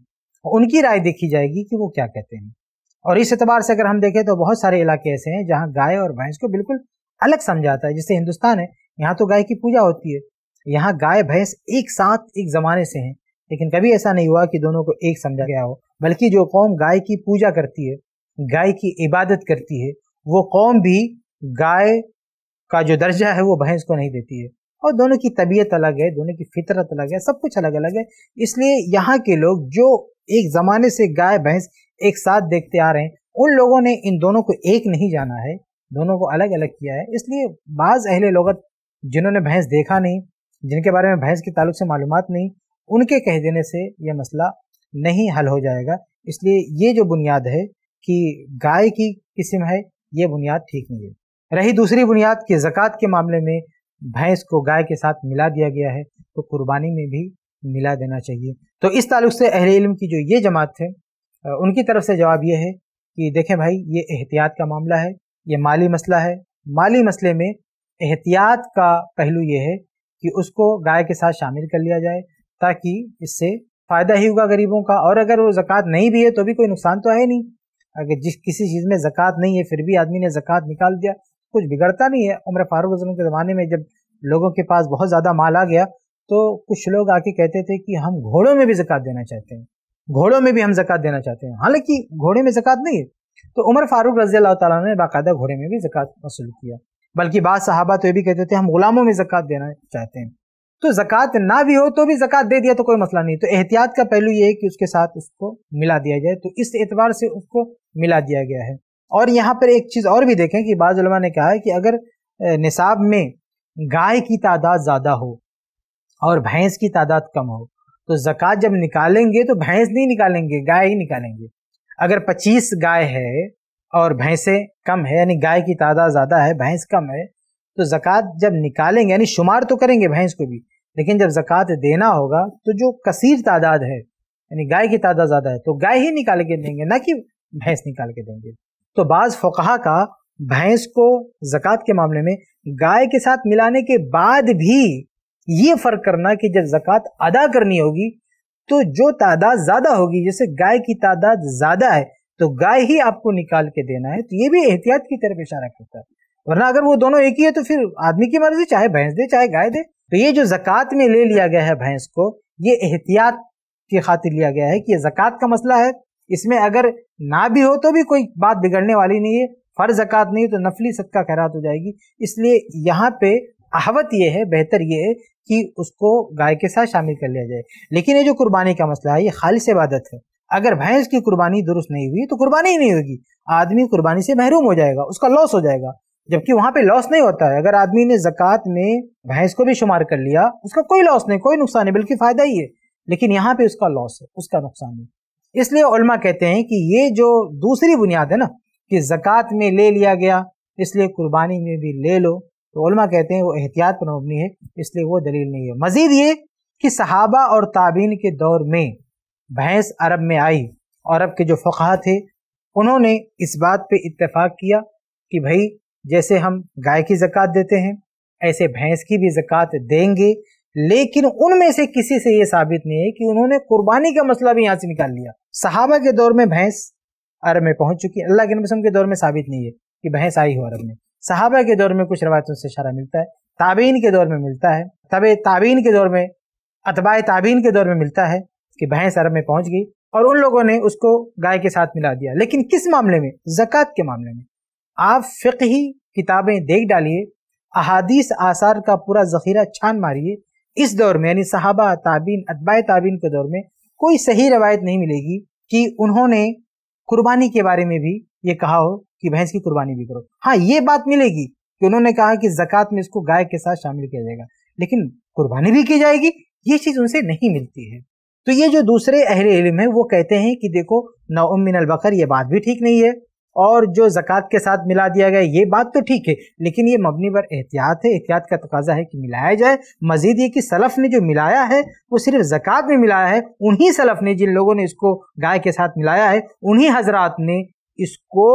उनकी राय देखी जाएगी कि वो क्या कहते हैं और इस एतबार से अगर हम देखें तो बहुत सारे इलाके ऐसे हैं जहाँ गाय और भैंस को बिल्कुल अलग समझाता है जैसे हिंदुस्तान है यहाँ तो गाय की पूजा होती है यहाँ गाय भैंस एक साथ एक ज़माने से हैं लेकिन कभी ऐसा नहीं हुआ कि दोनों को एक समझा गया हो बल्कि जो कौम गाय की पूजा करती है गाय की इबादत करती है वो कौम भी गाय का जो दर्जा है वो भैंस को नहीं देती है और दोनों की तबीयत अलग है दोनों की फितरत अलग है सब कुछ अलग अलग है इसलिए यहाँ के लोग जो एक ज़माने से गाय भैंस एक साथ देखते आ रहे हैं उन लोगों ने इन दोनों को एक नहीं जाना है दोनों को अलग अलग किया है इसलिए बाज़ अहले लगत जिन्होंने भैंस देखा नहीं जिनके बारे में भैंस के ताल्लुक से मालूम नहीं उनके कह देने से यह मसला नहीं हल हो जाएगा इसलिए ये जो बुनियाद है कि गाय की किस्म है ये बुनियाद ठीक नहीं है रही दूसरी बुनियाद कि जक़ात के मामले में भैंस को गाय के साथ मिला दिया गया है तो कुर्बानी में भी मिला देना चाहिए तो इस ताल्लुक से अहले इल्म की जो ये जमात है उनकी तरफ से जवाब ये है कि देखें भाई ये एहतियात का मामला है ये माली मसला है माली मसले में एहतियात का पहलू ये है कि उसको गाय के साथ शामिल कर लिया जाए ताकि इससे फ़ायदा ही होगा गरीबों का और अगर वो ज़क़़त नहीं भी है तो भी कोई नुकसान तो है नहीं अगर जिस किसी चीज़ में ज़क़़त नहीं है फिर भी आदमी ने ज़क़़त निकाल दिया कुछ बिगड़ता नहीं है उम्र फारूक अजम के ज़माने में जब लोगों के पास बहुत ज़्यादा माल आ गया तो कुछ लोग आके कहते थे कि हम घोड़ों में भी ज़क़़त देना चाहते हैं घोड़ों में भी हम जक़ात देना चाहते हैं हालांकि घोड़े में जक़ात नहीं है तो उमर फारूक रजी अल्लाह ताला ने बाकायदा घोड़े में भी जक़ात वसूल किया बल्कि बाद सहाबा तो ये भी कहते थे हम गुलामों में जक़ात देना चाहते हैं तो जक़ात ना भी हो तो भी जक़ात दे दिया तो कोई मसला नहीं तो एहतियात का पहलू ये है कि उसके साथ उसको मिला दिया जाए तो इस एतबार से उसको मिला दिया गया है और यहाँ पर एक चीज़ और भी देखें कि बाज़ा ने कहा है कि अगर निसाब में गाय की तादाद ज़्यादा हो और भैंस की तादाद कम हो तो ज़क़़त जब निकालेंगे तो भैंस नहीं निकालेंगे गाय ही निकालेंगे अगर पच्चीस गाय है और भैंसें कम है यानी गाय की तादाद ज़्यादा है भैंस कम है तो ज़क़़त जब निकालेंगे यानी शुमार तो करेंगे भैंस को भी लेकिन जब ज़क़़त देना होगा तो जो कसीर तादाद है यानी गाय की तादाद ज़्यादा है तो गाय ही निकाल के देंगे ना कि भैंस निकाल के देंगे तो बाज़ फ़ुकहा का भैंस को ज़क़़त के मामले में गाय के साथ मिलाने के बाद भी ये फर्क करना कि जब जक़ात अदा करनी होगी तो जो तादाद ज़्यादा होगी जैसे गाय की तादाद ज़्यादा है तो गाय ही आपको निकाल के देना है तो ये भी एहतियात की तरफ इशारा करता है वरना अगर वो दोनों एक ही है तो फिर आदमी की मर्जी चाहे भैंस दे चाहे गाय दे तो ये जो जक़ात में ले लिया गया है भैंस को ये एहतियात की खातिर लिया गया है कि ये जक़ात का मसला है इसमें अगर ना भी हो तो भी कोई बात बिगड़ने वाली नहीं है फर जक़ात नहीं तो नफली सदका खैरात हो जाएगी इसलिए यहाँ पे आहवत यह है बेहतर ये है कि उसको गाय के साथ शामिल कर लिया जाए लेकिन ये जो कुर्बानी का मसला है ये खालिस इबादत है अगर भैंस की कुर्बानी दुरुस्त नहीं हुई तो कुर्बानी ही नहीं होगी आदमी कुर्बानी से महरूम हो जाएगा उसका लॉस हो जाएगा जबकि वहां पे लॉस नहीं होता है अगर आदमी ने जक़ात में भैंस को भी शुमार कर लिया उसका कोई लॉस नहीं कोई नुकसान नहीं बल्कि फ़ायदा ही है लेकिन यहाँ पे उसका लॉस है उसका नुकसान है इसलिए उलमा कहते हैं कि ये जो दूसरी बुनियाद है ना कि ज़क़़त में ले लिया गया इसलिए कुर्बानी में भी ले लो तो उलमा कहते हैं वो एहतियात पर मबनी है इसलिए वो दलील नहीं है मज़ीद ये कि सहाबा और ताबीन के दौर में भैंस अरब में आई और अरब के जो फा थे उन्होंने इस बात पे इत्तेफाक किया कि भाई जैसे हम गाय की ज़क़़त देते हैं ऐसे भैंस की भी ज़क़़त देंगे लेकिन उनमें से किसी से ये साबित नहीं है कि उन्होंने कुर्बानी का मसला भी यहाँ से निकाल लिया सहाबा के दौर में भैंस अरब में पहुँच चुकी अल्लाह के नबी के दौर में साबित नहीं है कि भैंस आई हो अरब में सहाबा के दौर में कुछ रवायतों से इशारा मिलता है ताबीन के दौर में मिलता है तब ताबीन के दौर में अतबा ताबीन के दौर में मिलता है कि भैंस अरब में पहुंच गई और उन लोगों ने उसको गाय के साथ मिला दिया लेकिन किस मामले में जक़ात के मामले में आप ही किताबें देख डालिए अहादीस आसार का पूरा जखीरा छान मारिए इस दौर में यानी सहाबा ताबीन अतबा ताबीन के दौर में कोई सही रवायत नहीं मिलेगी कि उन्होंने कुर्बानी के बारे में भी ये कहा हो कि भैंस की कुर्बानी भी करो हाँ ये बात मिलेगी कि उन्होंने कहा कि जक़ात में इसको गाय के साथ शामिल किया जाएगा लेकिन कुर्बानी भी की जाएगी ये चीज़ उनसे नहीं मिलती है तो ये जो दूसरे अहले इलम है वो कहते हैं कि देखो नाउमिन बकर ये बात भी ठीक नहीं है और जो ज़क़़त के साथ मिला दिया गया ये बात तो ठीक है लेकिन ये मबनी पर एहतियात है एहतियात का तकाजा है कि मिलाया जाए मजीद ये कि सलफ़ ने जो मिलाया है वो सिर्फ जक़ात में मिलाया है उन्हीं सलफ़ ने जिन लोगों ने इसको गाय के साथ मिलाया है उन्हीं हजरात ने इसको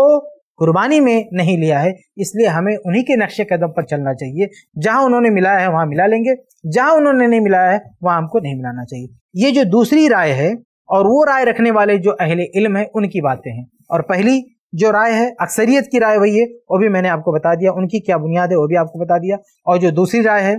कुर्बानी में नहीं लिया है इसलिए हमें उन्हीं के नक्शे कदम पर चलना चाहिए जहां उन्होंने मिलाया है वहां मिला लेंगे जहां उन्होंने नहीं मिलाया है वहां हमको नहीं मिलाना चाहिए ये जो दूसरी राय है और वो राय रखने वाले जो अहले इल्म है उनकी बातें हैं और पहली जो राय है अक्सरियत की राय वही है वो भी मैंने आपको बता दिया उनकी क्या बुनियाद है वो भी आपको बता दिया और जो दूसरी राय है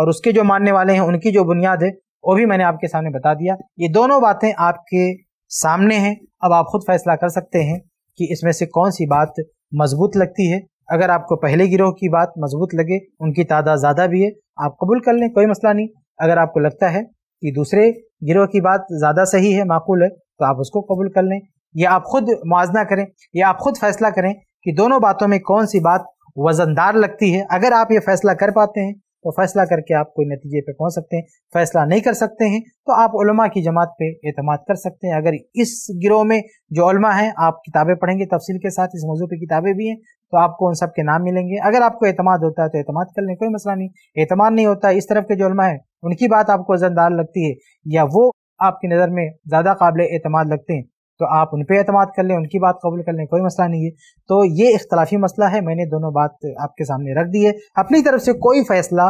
और उसके जो मानने वाले हैं उनकी जो बुनियाद है वो भी मैंने आपके सामने बता दिया ये दोनों बातें आपके सामने हैं अब आप खुद फैसला कर सकते हैं कि इसमें से कौन सी बात मजबूत लगती है अगर आपको पहले गिरोह की बात मजबूत लगे उनकी तादाद ज़्यादा भी है आप कबूल कर लें कोई मसला नहीं अगर आपको लगता है कि दूसरे गिरोह की बात ज़्यादा सही है माकूल है तो आप उसको कबूल कर लें या आप खुद मुआजना करें या आप खुद फैसला करें कि दोनों बातों में कौन सी बात वज़नदार लगती है अगर आप ये फैसला कर पाते हैं तो फैसला करके आप कोई नतीजे पे पहुंच सकते हैं फैसला नहीं कर सकते हैं तो आप उलमा की जमात पे एतमाद कर सकते हैं अगर इस गिरोह में जो उलमा हैं आप किताबें पढ़ेंगे तफसील के साथ इस मौजू पर किताबें भी हैं तो आपको उन सब के नाम मिलेंगे अगर आपको एतमाद होता है तो एतमाद कर लें कोई मसला नहीं एतमाद नहीं होता इस तरफ के जो उलमा है उनकी बात आपको वजनदार लगती है या वो आपकी नज़र में ज़्यादा काबिल एतमाद लगते हैं तो आप उन पर अतमाद कर लें उनकी बात कबूल कर लें कोई मसला नहीं है तो ये इख्तलाफी मसला है मैंने दोनों बात आपके सामने रख दी है अपनी तरफ से कोई फैसला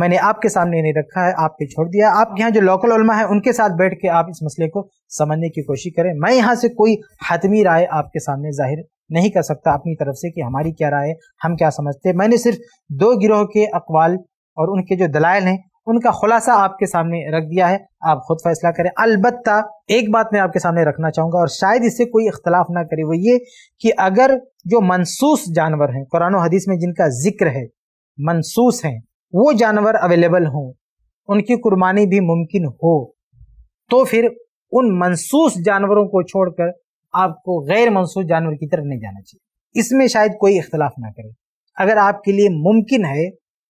मैंने आपके सामने नहीं रखा है आप पे छोड़ दिया आपके यहाँ जो लोकल उलमा है उनके साथ बैठ के आप इस मसले को समझने की कोशिश करें मैं यहाँ से कोई हतमी राय आपके सामने जाहिर नहीं कर सकता अपनी तरफ से कि हमारी क्या राय है हम क्या समझते हैं मैंने सिर्फ दो गिरोह के अकवाल और उनके जो दलाल हैं उनका खुलासा आपके सामने रख दिया है आप खुद फैसला करें अलबत् एक बात मैं आपके सामने रखना चाहूंगा और शायद इससे कोई इख्तलाफ ना करे वो ये कि अगर जो मनसूस जानवर हैं कुरान हदीस में जिनका जिक्र है मनसूस हैं वो जानवर अवेलेबल हों उनकी कुर्बानी भी मुमकिन हो तो फिर उन मनसूस जानवरों को छोड़कर आपको गैर मनसूस जानवर की तरफ नहीं जाना चाहिए इसमें शायद कोई इख्तलाफ ना करे अगर आपके लिए मुमकिन है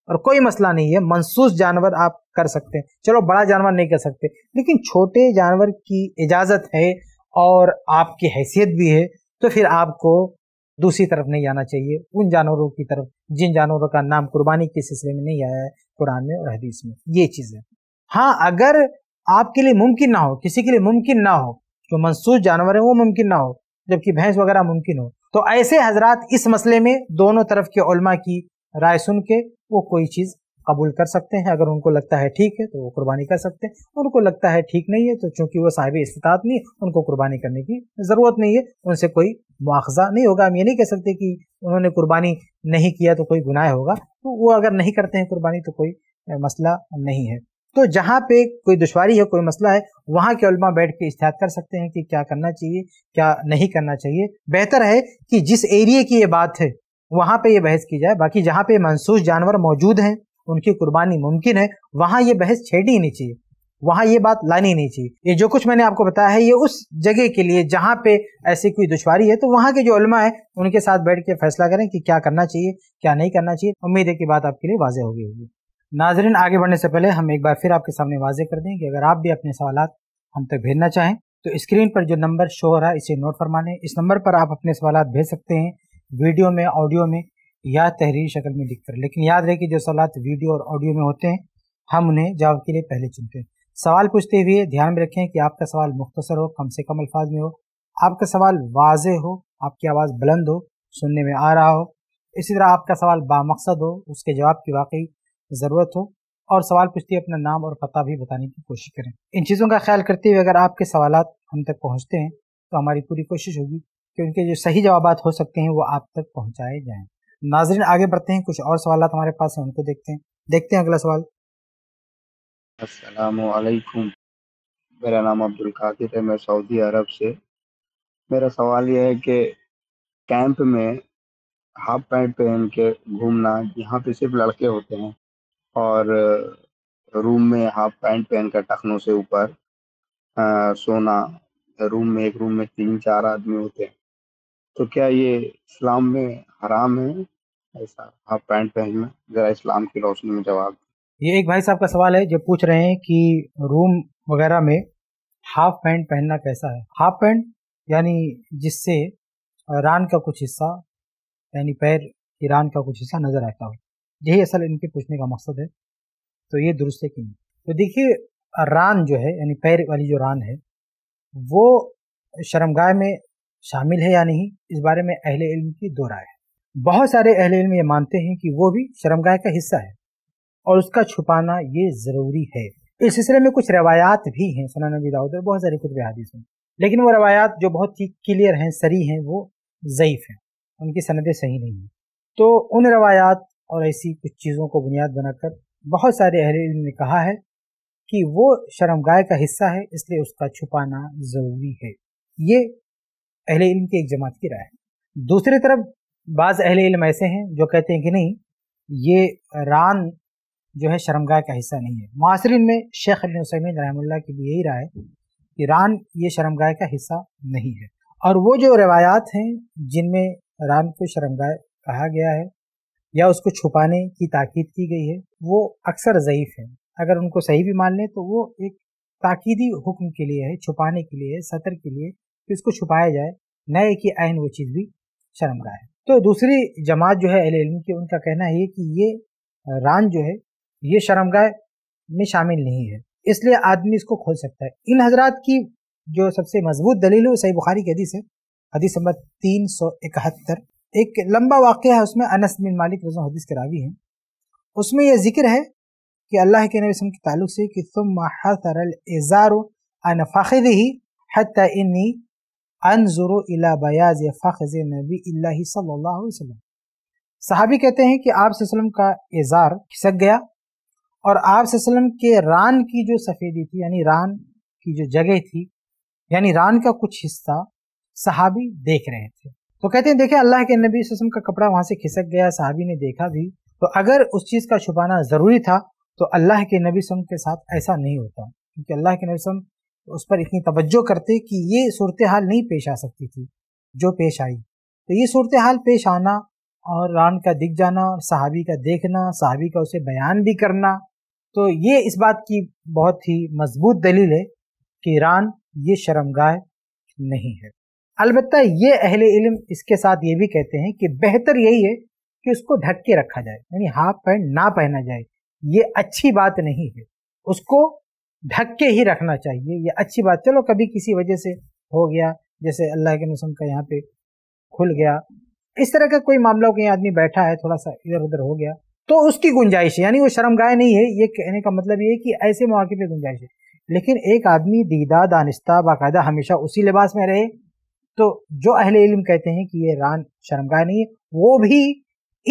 और कोई मसला नहीं है मनसूस जानवर आप कर सकते हैं चलो बड़ा जानवर नहीं कर सकते लेकिन छोटे जानवर की इजाज़त है और आपकी हैसियत भी है तो फिर आपको दूसरी तरफ नहीं जाना चाहिए उन जानवरों की तरफ जिन जानवरों का नाम कुर्बानी के सिलसिले में नहीं आया है कुरान में और हदीस में ये चीज़ है हाँ अगर आपके लिए मुमकिन ना हो किसी के लिए मुमकिन ना हो जो मनसूस जानवर है वो मुमकिन ना हो जबकि भैंस वगैरह मुमकिन हो तो ऐसे हजरात इस मसले में दोनों तरफ के उलमा की राय सुन के वो कोई चीज़ कबूल कर सकते हैं अगर उनको लगता है ठीक है तो वो कुर्बानी कर सकते हैं उनको लगता है ठीक नहीं है तो चूंकि वो साहिब इस्तात नहीं उनको कुर्बानी करने की ज़रूरत नहीं है उनसे कोई मुआवजा नहीं होगा हम ये नहीं कह सकते कि उन्होंने कुर्बानी नहीं किया तो कोई गुनाह होगा तो वो अगर नहीं करते हैं कुर्बानी तो कोई मसला नहीं है तो जहाँ पे कोई दुशारी है कोई मसला है वहाँ के उलमा बैठ के इश्त कर सकते हैं कि क्या करना चाहिए क्या नहीं करना चाहिए बेहतर है कि जिस एरिए की ये बात है वहाँ पे ये बहस की जाए बाकी जहाँ पे मंसूस जानवर मौजूद हैं उनकी कुर्बानी मुमकिन है वहाँ ये बहस छेड़ी नहीं चाहिए वहाँ ये बात लानी नहीं चाहिए ये जो कुछ मैंने आपको बताया है ये उस जगह के लिए जहाँ पे ऐसी कोई दुश्वारी है तो वहाँ के जो उलमा है उनके साथ बैठ के फैसला करें कि क्या करना चाहिए क्या नहीं करना चाहिए उम्मीद है कि बात आपके लिए वाजे होगी होगी नाजरन आगे बढ़ने से पहले हम एक बार फिर आपके सामने वाजे कर दें कि अगर आप भी अपने सवाल हम तक भेजना चाहें तो स्क्रीन पर जो नंबर शो हो रहा है इसे नोट फरमा लें इस नंबर पर आप अपने सवाल भेज सकते हैं वीडियो में ऑडियो में या तहरीरी शक्ल में लिख लेकिन याद रहे कि जो सवाल वीडियो और ऑडियो में होते हैं हम उन्हें जवाब के लिए पहले चुनते हैं सवाल पूछते हुए ध्यान में रखें कि आपका सवाल मुख्तसर हो कम से कम अल्फाज में हो आपका सवाल वाज हो आपकी आवाज़ बुलंद हो सुनने में आ रहा हो इसी तरह आपका सवाल बामकसद हो उसके जवाब की वाकई ज़रूरत हो और सवाल पूछते हुए अपना नाम और पता भी बताने की कोशिश करें इन चीज़ों का ख्याल करते हुए अगर आपके सवाल हम तक पहुँचते हैं तो हमारी पूरी कोशिश होगी कि उनके जो सही जवाब हो सकते हैं वो आप तक पहुँचाए जाएँ नाजरीन आगे बढ़ते हैं कुछ और सवाल हमारे पास हैं उनको देखते हैं देखते हैं अगला सवाल असलकुम मेरा नाम अब्दुल कादिर है मैं सऊदी अरब से मेरा सवाल यह है कि कैंप में हाफ पैंट पहन के घूमना यहाँ पे सिर्फ लड़के होते हैं और रूम में हाफ पैंट पहन कर टखनों से ऊपर सोना रूम में एक रूम में तीन चार आदमी होते हैं तो क्या ये इस्लाम में हराम है ऐसा हाफ पैंट पहनना जरा इस्लाम की रोशनी में जवाब ये एक भाई साहब का सवाल है जो पूछ रहे हैं कि रूम वगैरह में हाफ पैंट पहनना कैसा है हाफ पैंट यानी जिससे रान का कुछ हिस्सा यानी पैर की रान का कुछ हिस्सा नजर आता हो यही असल इनके पूछने का मकसद है तो ये दुरुस्त है कि नहीं तो देखिए रान जो है यानी पैर वाली जो रान है वो शर्मगाह में शामिल है या नहीं इस बारे में अहले इल्म की दो राय है बहुत सारे अहले इल्म ये मानते हैं कि वो भी शर्मगाह का हिस्सा है और उसका छुपाना ये ज़रूरी है इस सिलसिले में कुछ रवायात भी हैं सुना नबी दाऊद और बहुत सारी कुछ हदीस हैं लेकिन वो रवायात जो बहुत ही क्लियर हैं सरी हैं वो ज़यीफ़ हैं उनकी सनदें सही नहीं हैं तो उन रवायात और ऐसी कुछ चीज़ों को बुनियाद बनाकर बहुत सारे अहले इल्म ने कहा है कि वो शर्मगाह का हिस्सा है इसलिए उसका छुपाना ज़रूरी है ये अहले इल्म की एक जमात की राय है दूसरी तरफ बाज़ अहले इल्म ऐसे हैं जो कहते हैं कि नहीं ये रान जो है शर्मगाह का हिस्सा नहीं है मासरीन में शेख अबिन उसमिन रहमुल्ला की भी यही राय कि रान ये शर्मगाह का हिस्सा नहीं है और वो जो रवायात हैं जिनमें रान को शर्मगाह कहा गया है या उसको छुपाने की ताकीद की गई है वो अक्सर ज़यीफ़ हैं अगर उनको सही भी मान लें तो वो एक ताकीदी हुक्म के लिए है छुपाने के लिए है सतर के लिए इसको छुपाया जाए नए कि आयन वो चीज़ भी शर्मगा है तो दूसरी जमात जो है एल की उनका कहना है कि ये रान जो है ये शर्मगा में शामिल नहीं है इसलिए आदमी इसको खोल सकता है इन हजरात की जो सबसे मजबूत दलील है सही बुखारी की हदीस है हदीस नंबर तीन सौ इकहत्तर एक लंबा वाक़ है उसमें अनस बिन मालिक रजो हदीस के रावी हैं उसमें यह जिक्र है कि अल्लाह के नबी के ताल्लुक से कि तुम हर एजारो अनफ़ाखद ही हत इन्नी अनजुरु इला बयाज फ़खज़ नबी सल्लल्लाहु अलैहि वसल्लम सहाबी कहते हैं कि आप सल्लम का इज़ार खिसक गया और आप सल्लम के रान की जो सफ़ेदी थी यानी रान की जो जगह थी यानी रान का कुछ हिस्सा सहाबी देख रहे थे तो कहते हैं देखे अल्लाह के नबी सल्लम का कपड़ा वहाँ से खिसक गया सहाबी ने देखा भी तो अगर उस चीज़ का छुपाना ज़रूरी था तो अल्लाह के नबी वसम के साथ ऐसा नहीं होता क्योंकि अल्लाह के नबी वसम तो उस पर इतनी तवज्जो करते कि ये सूरत हाल नहीं पेश आ सकती थी जो पेश आई तो ये सूरत हाल पेश आना और रान का दिख जाना और सहाबी का देखना सहाबी का उसे बयान भी करना तो ये इस बात की बहुत ही मजबूत दलील है कि रान ये शर्मगाह नहीं है अलबत् ये अहल इल्म इसके साथ ये भी कहते हैं कि बेहतर यही है कि उसको ढक के रखा जाए यानी हाफ पैंट ना पहना जाए ये अच्छी बात नहीं है उसको ढक के ही रखना चाहिए ये अच्छी बात चलो कभी किसी वजह से हो गया जैसे अल्लाह के मौसम का यहाँ पे खुल गया इस तरह का कोई मामला हो कहीं आदमी बैठा है थोड़ा सा इधर उधर हो गया तो उसकी गुंजाइश है यानी वो शर्मगाह नहीं है ये कहने का मतलब ये है कि ऐसे मौके पे गुंजाइश है लेकिन एक आदमी दीदा दानिश्ता बाकायदा हमेशा उसी लिबास में रहे तो जो अहले इल्म कहते हैं कि ये रान शर्मगाह नहीं है वो भी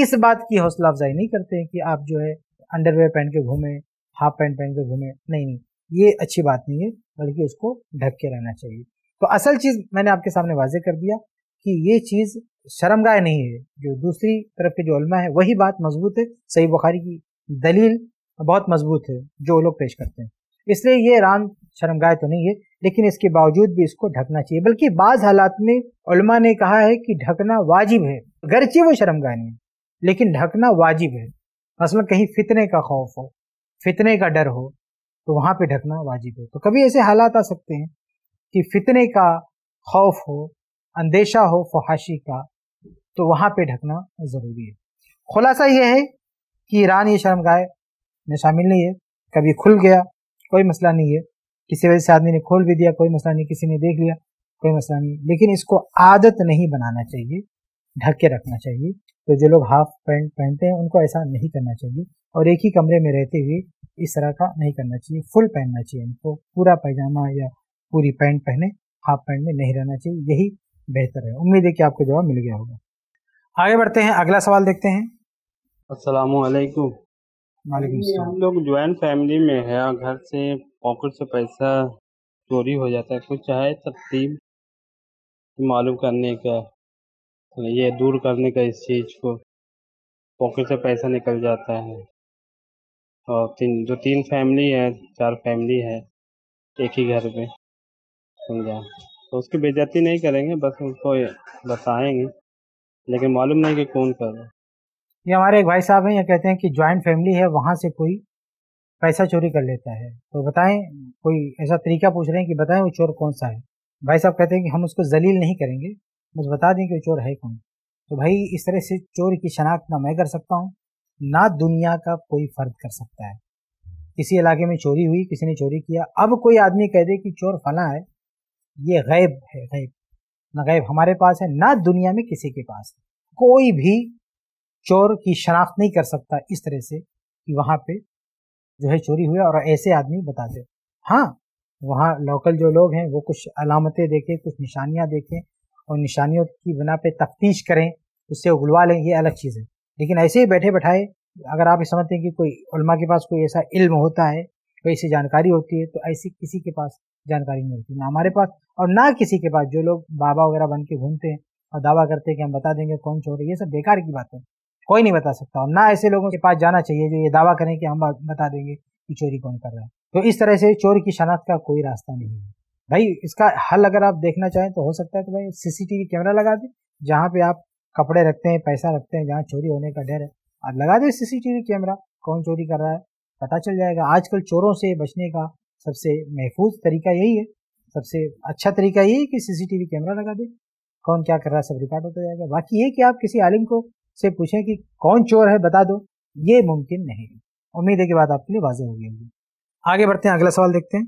इस बात की हौसला अफजाई नहीं करते कि आप जो है अंडरवेयर पहन के घूमें हाफ पैंट पहन के घूमें नहीं नहीं ये अच्छी बात नहीं है बल्कि उसको ढक के रहना चाहिए तो असल चीज़ मैंने आपके सामने वाजे कर दिया कि ये चीज़ शर्मगाह नहीं है जो दूसरी तरफ के जो अलमा है वही बात मजबूत है सही बुखारी की दलील बहुत मजबूत है जो लोग पेश करते हैं इसलिए ये रान शर्मगाह तो नहीं है लेकिन इसके बावजूद भी इसको ढकना चाहिए बल्कि बाज़ हालात में उलमा ने कहा है कि ढकना वाजिब है गरचे वो शर्मगाह नहीं लेकिन ढकना वाजिब है मसलन कहीं फितने का खौफ हो फितने का डर हो तो वहाँ पे ढकना वाजिब है तो कभी ऐसे हालात आ सकते हैं कि फितने का खौफ हो अंदेशा हो फहाशी का तो वहाँ पे ढकना ज़रूरी है खुलासा यह है कि ईरान ये शर्मगाह में शामिल नहीं है कभी खुल गया कोई मसला नहीं है किसी वजह से आदमी ने खोल भी दिया कोई मसला नहीं किसी ने देख लिया कोई मसला नहीं लेकिन इसको आदत नहीं बनाना चाहिए ढक के रखना चाहिए तो जो लोग हाफ पैंट पहनते हैं उनको ऐसा नहीं करना चाहिए और एक ही कमरे में रहते हुए इस तरह का नहीं करना चाहिए फुल पहनना चाहिए इनको पूरा पैजामा या पूरी पैंट पहने हाफ पैंट में नहीं रहना चाहिए यही बेहतर है उम्मीद है कि आपको जवाब मिल गया होगा आगे बढ़ते हैं अगला सवाल देखते हैं असलम हम लोग ज्वाइंट फैमिली में है घर से पॉकेट से पैसा चोरी हो जाता है कुछ है तरतीब मालूम करने का ये दूर करने का इस चीज़ को पॉकेट से पैसा निकल जाता है और तीन जो तीन फैमिली है चार फैमिली है एक ही घर पे समझा तो उसकी बेजती नहीं करेंगे बस उनको बताएंगे लेकिन मालूम नहीं कि कौन कर रहा ये हमारे एक भाई साहब हैं ये कहते हैं कि ज्वाइंट फैमिली है वहाँ से कोई पैसा चोरी कर लेता है तो बताएं कोई ऐसा तरीका पूछ रहे हैं कि बताएं वो चोर कौन सा है भाई साहब कहते हैं कि हम उसको जलील नहीं करेंगे बस बता दें कि वो चोर है कौन तो भाई इस तरह से चोर की शनाख्त ना मैं कर सकता हूँ ना दुनिया का कोई फर्द कर सकता है किसी इलाके में चोरी हुई किसी ने चोरी किया अब कोई आदमी कह दे कि चोर फला है ये गैब है गैब ना गैब हमारे पास है ना दुनिया में किसी के पास है कोई भी चोर की शनाख्त नहीं कर सकता इस तरह से कि वहाँ पे जो है चोरी हुई और ऐसे आदमी बता दे हाँ वहाँ लोकल जो लोग हैं वो कुछ अलामतें देखें कुछ निशानियाँ देखें और निशानियों की बिना पे तफ्तीश करें उससे उगलवा लें ये अलग चीज़ है लेकिन ऐसे ही बैठे बैठाए अगर आप ये समझते हैं कि कोई उलमा के पास कोई ऐसा इल्म होता है कोई ऐसी जानकारी होती है तो ऐसी किसी के पास जानकारी नहीं होती ना हमारे पास और ना किसी के पास जो लोग बाबा वगैरह बन के घूमते हैं और दावा करते हैं कि हम बता देंगे कौन चोर है ये सब बेकार की बातें कोई नहीं बता सकता और ना ऐसे लोगों के पास जाना चाहिए जो ये दावा करें कि हम बता देंगे कि चोरी कौन कर रहा है तो इस तरह से चोर की शनाख्त का कोई रास्ता नहीं है भाई इसका हल अगर आप देखना चाहें तो हो सकता है तो भाई सीसीटीवी कैमरा लगा दें जहाँ पे आप कपड़े रखते हैं पैसा रखते हैं जहाँ चोरी होने का डर है और लगा दे सीसीटीवी कैमरा कौन चोरी कर रहा है पता चल जाएगा आजकल चोरों से बचने का सबसे महफूज तरीका यही है सबसे अच्छा तरीका यही है कि सीसीटीवी कैमरा लगा दे कौन क्या कर रहा है सब रिकॉर्ड होता जाएगा बाकी ये कि आप किसी आलिम को से पूछें कि कौन चोर है बता दो ये मुमकिन नहीं उम्मीद है कि बात आपके लिए वाजे हो गई होगी आगे बढ़ते हैं अगला सवाल देखते हैं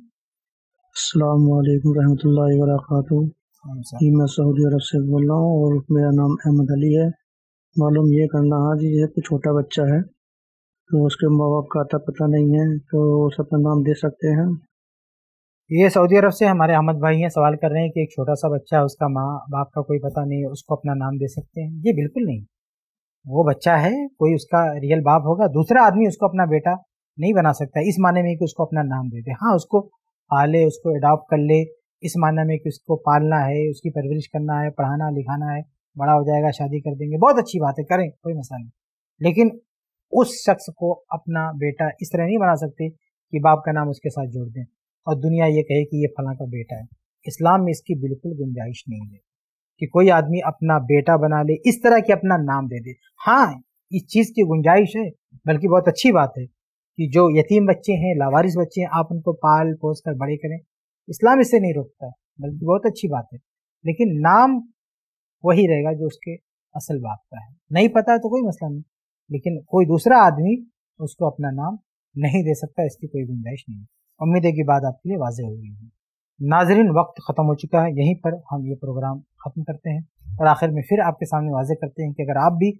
अल्लाम वरहमल वर्का जी मैं सऊदी अरब से बोल रहा हूँ और मेरा नाम अहमद अली है मालूम ये करना हाँ जी ये कोई तो छोटा बच्चा है तो उसके माँ बाप का आता पता नहीं है तो उस अपना नाम दे सकते हैं ये सऊदी अरब से हमारे अहमद भाई हैं सवाल कर रहे हैं कि एक छोटा सा बच्चा है उसका माँ बाप का कोई पता नहीं है उसको अपना नाम दे सकते हैं जी बिल्कुल नहीं वो बच्चा है कोई उसका रियल बाप होगा दूसरा आदमी उसको अपना बेटा नहीं बना सकता इस माने में कि उसको अपना नाम दे दे हाँ उसको पाले उसको अडॉप्ट कर ले इस मानने में कि उसको पालना है उसकी परवरिश करना है पढ़ाना लिखाना है बड़ा हो जाएगा शादी कर देंगे बहुत अच्छी बात है करें कोई मसला नहीं लेकिन उस शख्स को अपना बेटा इस तरह नहीं बना सकते कि बाप का नाम उसके साथ जोड़ दें और दुनिया ये कहे कि ये फलां का बेटा है इस्लाम में इसकी बिल्कुल गुंजाइश नहीं है कि कोई आदमी अपना बेटा बना ले इस तरह की अपना नाम दे दे हाँ इस चीज़ की गुंजाइश है बल्कि बहुत अच्छी बात है कि जो यतीम बच्चे हैं लावारिस बच्चे हैं आप उनको पाल पोस कर बड़े करें इस्लाम इसे नहीं रोकता है बल्कि बहुत अच्छी बात है लेकिन नाम वही रहेगा जो उसके असल बाप का है नहीं पता तो कोई मसला नहीं लेकिन कोई दूसरा आदमी उसको अपना नाम नहीं दे सकता इसकी कोई गुंजाइश नहीं उम्मीद है कि बात आपके लिए वाजह हो गई है नाजरीन वक्त ख़त्म हो चुका है यहीं पर हम ये प्रोग्राम ख़त्म करते हैं और आखिर में फिर आपके सामने वाजह करते हैं कि अगर आप भी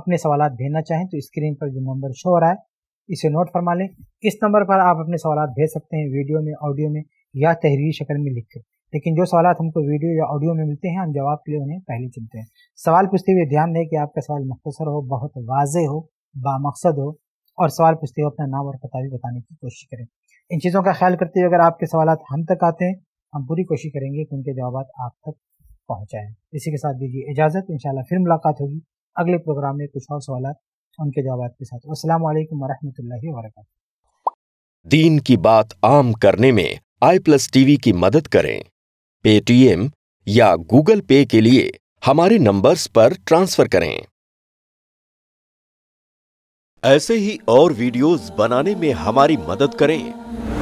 अपने सवाल भेजना चाहें तो स्क्रीन पर जो नंबर शो हो रहा है इसे नोट फरमा लें इस नंबर पर आप अपने सवाल भेज सकते हैं वीडियो में ऑडियो में या तहरीरी शक्ल में लिख कर लेकिन जो सवाल हमको वीडियो या ऑडियो में मिलते हैं हम जवाब के लिए उन्हें पहले चुनते हैं सवाल पूछते हुए ध्यान दें कि आपका सवाल मुख्तसर हो बहुत वाज हो बामकसद हो और सवाल पूछते हुए अपना नाम और पता भी बताने की कोशिश करें इन चीज़ों का ख्याल करते हुए अगर आपके सवाल हम तक आते हैं हम पूरी कोशिश करेंगे कि उनके जवाब आप तक पहुँचाएँ इसी के साथ दीजिए इजाज़त इन फिर मुलाकात होगी अगले प्रोग्राम में कुछ और सवाल उनके जवाब के साथ असल वरहमल वर्क दीन की बात आम करने में आई प्लस टीवी की मदद करें पेटीएम या गूगल पे के लिए हमारे नंबर्स पर ट्रांसफर करें ऐसे ही और वीडियोस बनाने में हमारी मदद करें